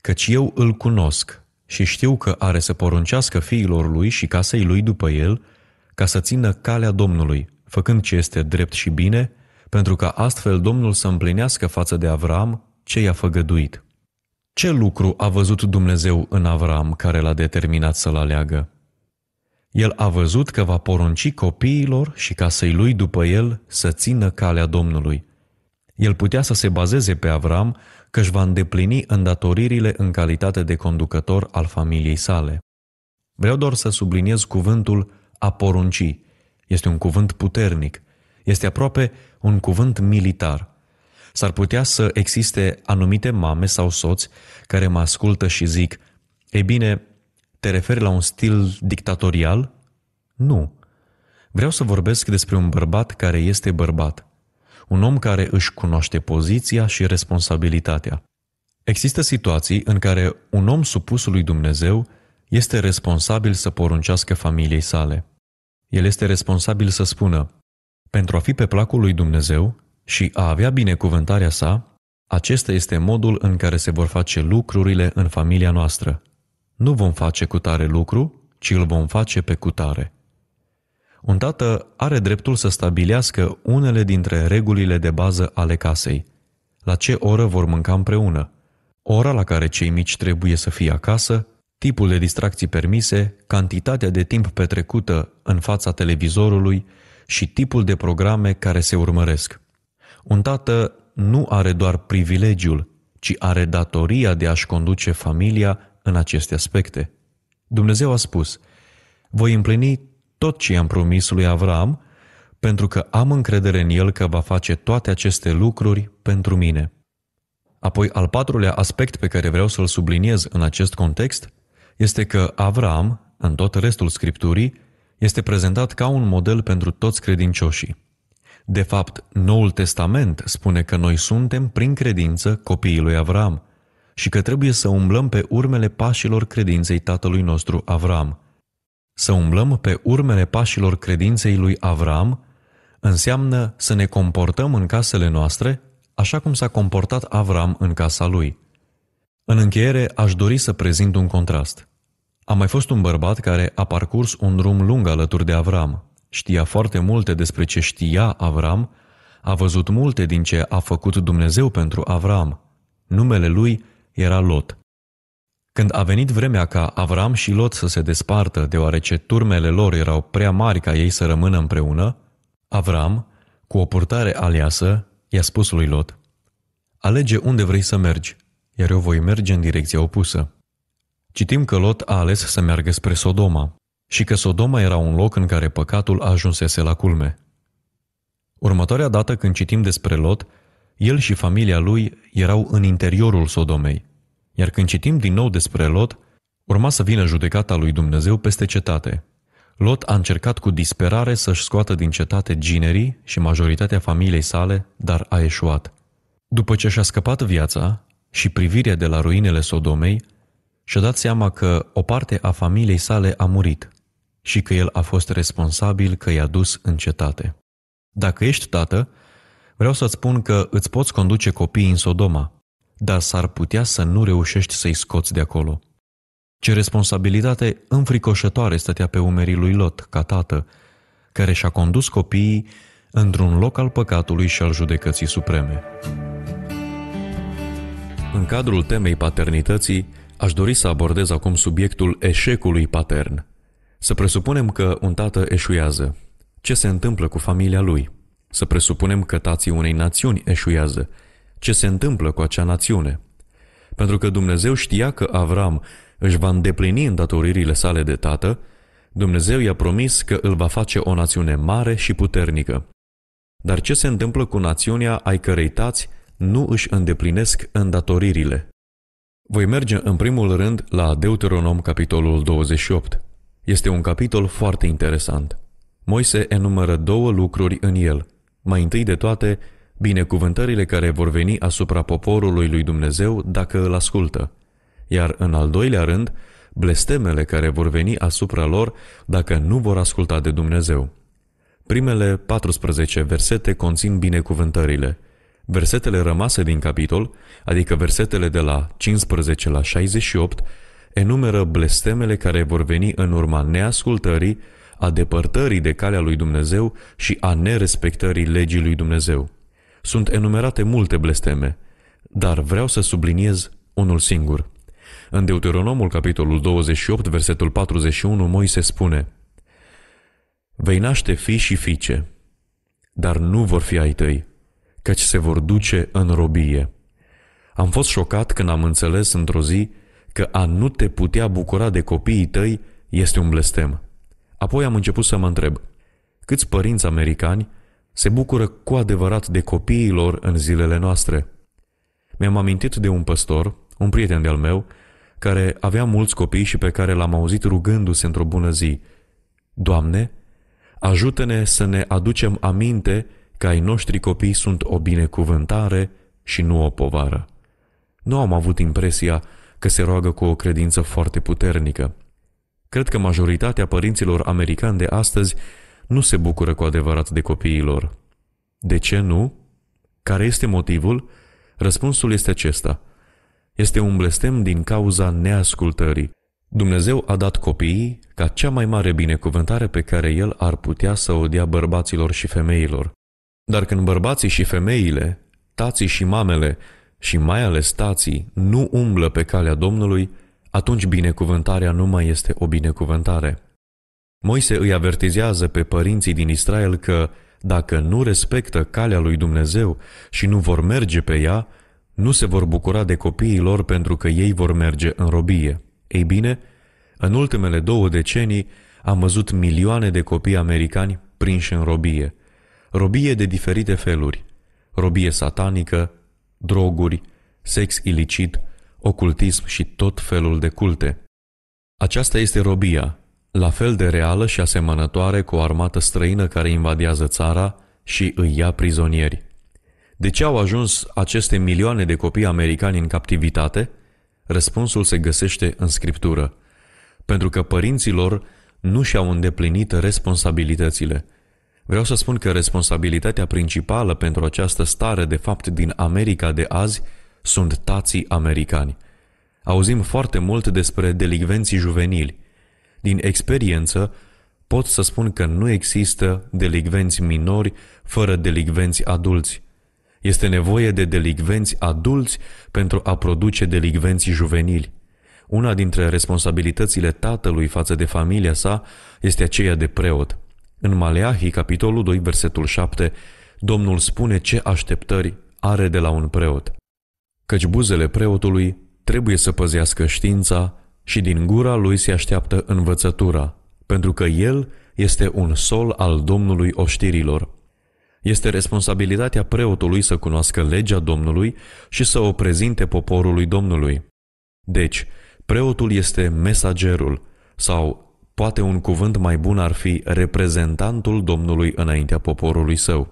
căci eu îl cunosc și știu că are să poruncească fiilor lui și casei lui după el, ca să țină calea Domnului, făcând ce este drept și bine, pentru ca astfel Domnul să împlinească față de Avram ce i-a făgăduit. Ce lucru a văzut Dumnezeu în Avram care l-a determinat să-l aleagă? El a văzut că va porunci copiilor și să-i lui după el să țină calea Domnului. El putea să se bazeze pe Avram că își va îndeplini îndatoririle în calitate de conducător al familiei sale. Vreau doar să subliniez cuvântul a porunci. Este un cuvânt puternic. Este aproape un cuvânt militar. S-ar putea să existe anumite mame sau soți care mă ascultă și zic Ei bine, te referi la un stil dictatorial? Nu. Vreau să vorbesc despre un bărbat care este bărbat un om care își cunoaște poziția și responsabilitatea. Există situații în care un om supus lui Dumnezeu este responsabil să poruncească familiei sale. El este responsabil să spună, pentru a fi pe placul lui Dumnezeu și a avea binecuvântarea sa, acesta este modul în care se vor face lucrurile în familia noastră. Nu vom face cu tare lucru, ci îl vom face pe cutare. Un tată are dreptul să stabilească unele dintre regulile de bază ale casei. La ce oră vor mânca împreună? Ora la care cei mici trebuie să fie acasă, tipul de distracții permise, cantitatea de timp petrecută în fața televizorului și tipul de programe care se urmăresc. Un tată nu are doar privilegiul, ci are datoria de a-și conduce familia în aceste aspecte. Dumnezeu a spus, voi împlini tot ce i-am promis lui Avram, pentru că am încredere în el că va face toate aceste lucruri pentru mine. Apoi, al patrulea aspect pe care vreau să-l subliniez în acest context este că Avram, în tot restul scripturii, este prezentat ca un model pentru toți credincioșii. De fapt, Noul Testament spune că noi suntem, prin credință, copiii lui Avram și că trebuie să umblăm pe urmele pașilor credinței tatălui nostru Avram. Să umblăm pe urmele pașilor credinței lui Avram înseamnă să ne comportăm în casele noastre așa cum s-a comportat Avram în casa lui. În încheiere, aș dori să prezint un contrast. A mai fost un bărbat care a parcurs un drum lung alături de Avram. Știa foarte multe despre ce știa Avram, a văzut multe din ce a făcut Dumnezeu pentru Avram. Numele lui era Lot – când a venit vremea ca Avram și Lot să se despartă, deoarece turmele lor erau prea mari ca ei să rămână împreună, Avram, cu o purtare aliasă, i-a spus lui Lot, Alege unde vrei să mergi, iar eu voi merge în direcția opusă. Citim că Lot a ales să meargă spre Sodoma și că Sodoma era un loc în care păcatul ajunsese la culme. Următoarea dată când citim despre Lot, el și familia lui erau în interiorul Sodomei – iar când citim din nou despre Lot, urma să vină judecata lui Dumnezeu peste cetate. Lot a încercat cu disperare să-și scoată din cetate ginerii și majoritatea familiei sale, dar a eșuat. După ce și-a scăpat viața și privirea de la ruinele Sodomei, și-a dat seama că o parte a familiei sale a murit și că el a fost responsabil că i-a dus în cetate. Dacă ești tată, vreau să-ți spun că îți poți conduce copiii în Sodoma, dar s-ar putea să nu reușești să-i scoți de acolo. Ce responsabilitate înfricoșătoare stătea pe umerii lui Lot, ca tată, care și-a condus copiii într-un loc al păcatului și al judecății supreme. În cadrul temei paternității, aș dori să abordez acum subiectul eșecului patern. Să presupunem că un tată eșuează. Ce se întâmplă cu familia lui? Să presupunem că tații unei națiuni eșuează ce se întâmplă cu acea națiune. Pentru că Dumnezeu știa că Avram își va îndeplini îndatoririle sale de tată, Dumnezeu i-a promis că îl va face o națiune mare și puternică. Dar ce se întâmplă cu națiunea ai cărei tați nu își îndeplinesc îndatoririle? Voi merge în primul rând la Deuteronom capitolul 28. Este un capitol foarte interesant. Moise enumără două lucruri în el. Mai întâi de toate, binecuvântările care vor veni asupra poporului lui Dumnezeu dacă îl ascultă, iar în al doilea rând, blestemele care vor veni asupra lor dacă nu vor asculta de Dumnezeu. Primele 14 versete conțin binecuvântările. Versetele rămase din capitol, adică versetele de la 15 la 68, enumeră blestemele care vor veni în urma neascultării, a depărtării de calea lui Dumnezeu și a nerespectării legii lui Dumnezeu. Sunt enumerate multe blesteme, dar vreau să subliniez unul singur. În Deuteronomul, capitolul 28, versetul 41, Moise spune Vei naște fii și fiice, dar nu vor fi ai tăi, căci se vor duce în robie. Am fost șocat când am înțeles într-o zi că a nu te putea bucura de copiii tăi este un blestem. Apoi am început să mă întreb, câți părinți americani se bucură cu adevărat de copiilor în zilele noastre. Mi-am amintit de un păstor, un prieten de-al meu, care avea mulți copii și pe care l-am auzit rugându-se într-o bună zi. Doamne, ajută-ne să ne aducem aminte că ai noștri copii sunt o binecuvântare și nu o povară. Nu am avut impresia că se roagă cu o credință foarte puternică. Cred că majoritatea părinților americani de astăzi nu se bucură cu adevărat de copiilor. De ce nu? Care este motivul? Răspunsul este acesta. Este un blestem din cauza neascultării. Dumnezeu a dat copiii ca cea mai mare binecuvântare pe care El ar putea să o dea bărbaților și femeilor. Dar când bărbații și femeile, tații și mamele și mai ales tații nu umblă pe calea Domnului, atunci binecuvântarea nu mai este o binecuvântare. Moise îi avertizează pe părinții din Israel că, dacă nu respectă calea lui Dumnezeu și nu vor merge pe ea, nu se vor bucura de copiii lor pentru că ei vor merge în robie. Ei bine, în ultimele două decenii am văzut milioane de copii americani prinși în robie. Robie de diferite feluri. Robie satanică, droguri, sex ilicit, ocultism și tot felul de culte. Aceasta este robia, la fel de reală și asemănătoare cu o armată străină care invadează țara și îi ia prizonieri. De ce au ajuns aceste milioane de copii americani în captivitate? Răspunsul se găsește în scriptură. Pentru că părinților nu și-au îndeplinit responsabilitățile. Vreau să spun că responsabilitatea principală pentru această stare de fapt din America de azi sunt tații americani. Auzim foarte mult despre delicvenții juvenili, din experiență, pot să spun că nu există delicvenți minori fără delicvenți adulți. Este nevoie de delicvenți adulți pentru a produce delicvenți juvenili. Una dintre responsabilitățile tatălui față de familia sa este aceea de preot. În Maleahi, capitolul 2, versetul 7, Domnul spune ce așteptări are de la un preot. Căci buzele preotului trebuie să păzească știința, și din gura lui se așteaptă învățătura, pentru că el este un sol al Domnului oștirilor. Este responsabilitatea preotului să cunoască legea Domnului și să o prezinte poporului Domnului. Deci, preotul este mesagerul sau, poate un cuvânt mai bun ar fi reprezentantul Domnului înaintea poporului său.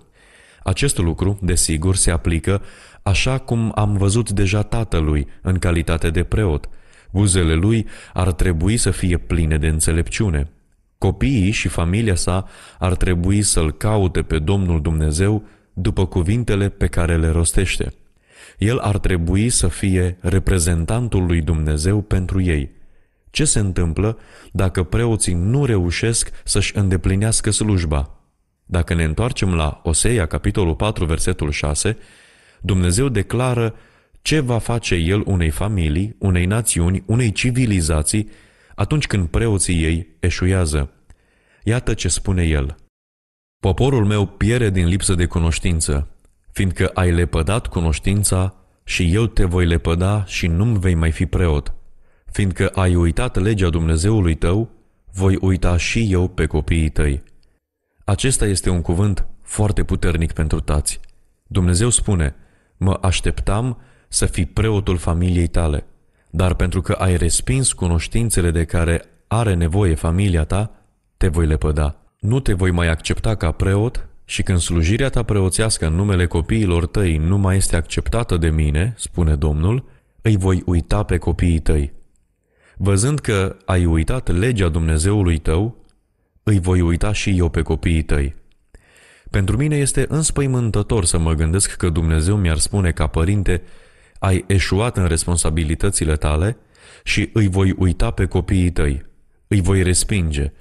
Acest lucru, desigur, se aplică așa cum am văzut deja tatălui în calitate de preot – Buzele lui ar trebui să fie pline de înțelepciune. Copiii și familia sa ar trebui să-l caute pe Domnul Dumnezeu după cuvintele pe care le rostește. El ar trebui să fie reprezentantul lui Dumnezeu pentru ei. Ce se întâmplă dacă preoții nu reușesc să-și îndeplinească slujba? Dacă ne întoarcem la Oseia, capitolul 4, versetul 6, Dumnezeu declară ce va face el unei familii, unei națiuni, unei civilizații atunci când preoții ei eșuează. Iată ce spune el. Poporul meu piere din lipsă de cunoștință, fiindcă ai lepădat cunoștința și eu te voi lepăda și nu-mi vei mai fi preot. Fiindcă ai uitat legea Dumnezeului tău, voi uita și eu pe copiii tăi. Acesta este un cuvânt foarte puternic pentru tați. Dumnezeu spune, mă așteptam să fii preotul familiei tale, dar pentru că ai respins cunoștințele de care are nevoie familia ta, te voi lepăda. Nu te voi mai accepta ca preot și când slujirea ta preoțească în numele copiilor tăi nu mai este acceptată de mine, spune Domnul, îi voi uita pe copiii tăi. Văzând că ai uitat legea Dumnezeului tău, îi voi uita și eu pe copiii tăi. Pentru mine este înspăimântător să mă gândesc că Dumnezeu mi-ar spune ca părinte ai eșuat în responsabilitățile tale și îi voi uita pe copiii tăi, îi voi respinge,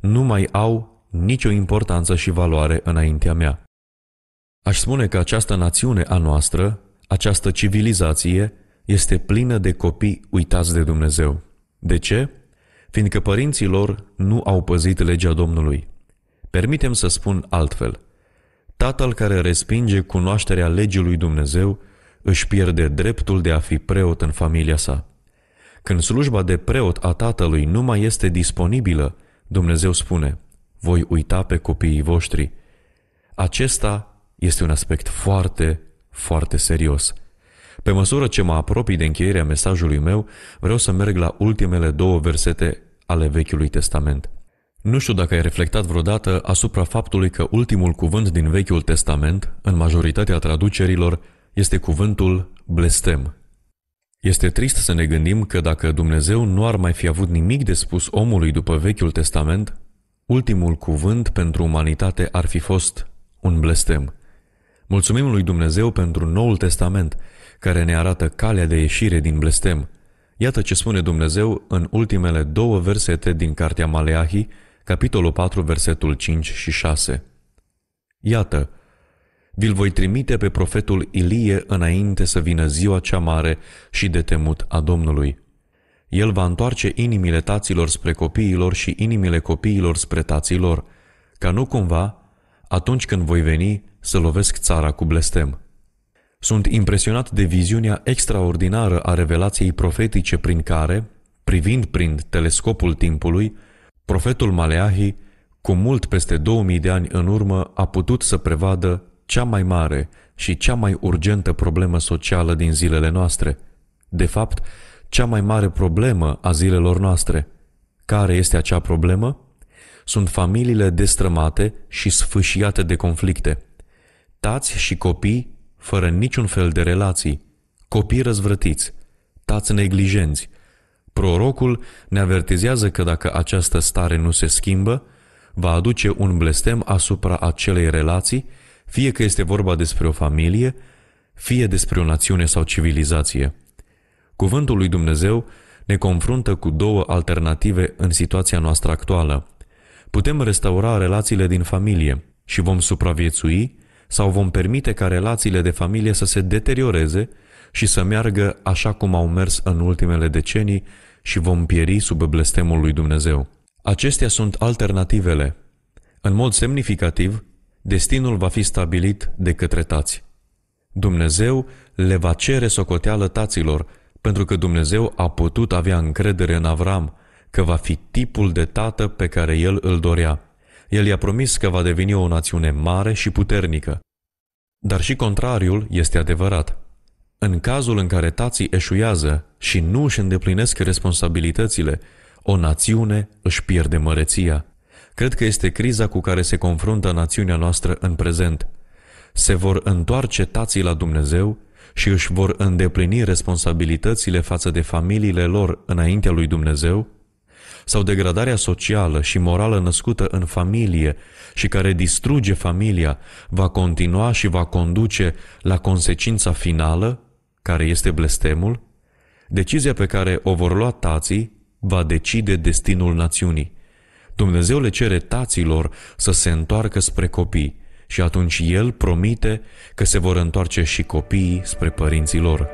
nu mai au nicio importanță și valoare înaintea mea. Aș spune că această națiune a noastră, această civilizație, este plină de copii uitați de Dumnezeu. De ce? Fiindcă părinții lor nu au păzit legea Domnului. Permitem să spun altfel. Tatăl care respinge cunoașterea legii lui Dumnezeu își pierde dreptul de a fi preot în familia sa. Când slujba de preot a tatălui nu mai este disponibilă, Dumnezeu spune, voi uita pe copiii voștri. Acesta este un aspect foarte, foarte serios. Pe măsură ce mă apropii de încheierea mesajului meu, vreau să merg la ultimele două versete ale Vechiului Testament. Nu știu dacă ai reflectat vreodată asupra faptului că ultimul cuvânt din Vechiul Testament, în majoritatea traducerilor, este cuvântul blestem. Este trist să ne gândim că dacă Dumnezeu nu ar mai fi avut nimic de spus omului după Vechiul Testament, ultimul cuvânt pentru umanitate ar fi fost un blestem. Mulțumim lui Dumnezeu pentru Noul Testament, care ne arată calea de ieșire din blestem. Iată ce spune Dumnezeu în ultimele două versete din Cartea Maleahi, capitolul 4, versetul 5 și 6. Iată, vi-l voi trimite pe profetul Ilie înainte să vină ziua cea mare și de temut a Domnului. El va întoarce inimile taților spre copiilor și inimile copiilor spre taților, ca nu cumva, atunci când voi veni, să lovesc țara cu blestem. Sunt impresionat de viziunea extraordinară a revelației profetice prin care, privind prin telescopul timpului, profetul Maleahi, cu mult peste 2000 de ani în urmă, a putut să prevadă cea mai mare și cea mai urgentă problemă socială din zilele noastre. De fapt, cea mai mare problemă a zilelor noastre. Care este acea problemă? Sunt familiile destrămate și sfâșiate de conflicte. Tați și copii fără niciun fel de relații, copii răzvrătiți, tați neglijenți. Prorocul ne avertizează că dacă această stare nu se schimbă, va aduce un blestem asupra acelei relații fie că este vorba despre o familie, fie despre o națiune sau civilizație. Cuvântul lui Dumnezeu ne confruntă cu două alternative în situația noastră actuală. Putem restaura relațiile din familie și vom supraviețui sau vom permite ca relațiile de familie să se deterioreze și să meargă așa cum au mers în ultimele decenii și vom pieri sub blestemul lui Dumnezeu. Acestea sunt alternativele. În mod semnificativ, destinul va fi stabilit de către tați. Dumnezeu le va cere socoteală taților, pentru că Dumnezeu a putut avea încredere în Avram, că va fi tipul de tată pe care el îl dorea. El i-a promis că va deveni o națiune mare și puternică. Dar și contrariul este adevărat. În cazul în care tații eșuează și nu își îndeplinesc responsabilitățile, o națiune își pierde măreția. Cred că este criza cu care se confruntă națiunea noastră în prezent. Se vor întoarce tații la Dumnezeu și își vor îndeplini responsabilitățile față de familiile lor înaintea lui Dumnezeu? Sau degradarea socială și morală născută în familie și care distruge familia va continua și va conduce la consecința finală, care este blestemul? Decizia pe care o vor lua tații va decide destinul națiunii. Dumnezeu le cere taților să se întoarcă spre copii și atunci El promite că se vor întoarce și copiii spre părinții lor.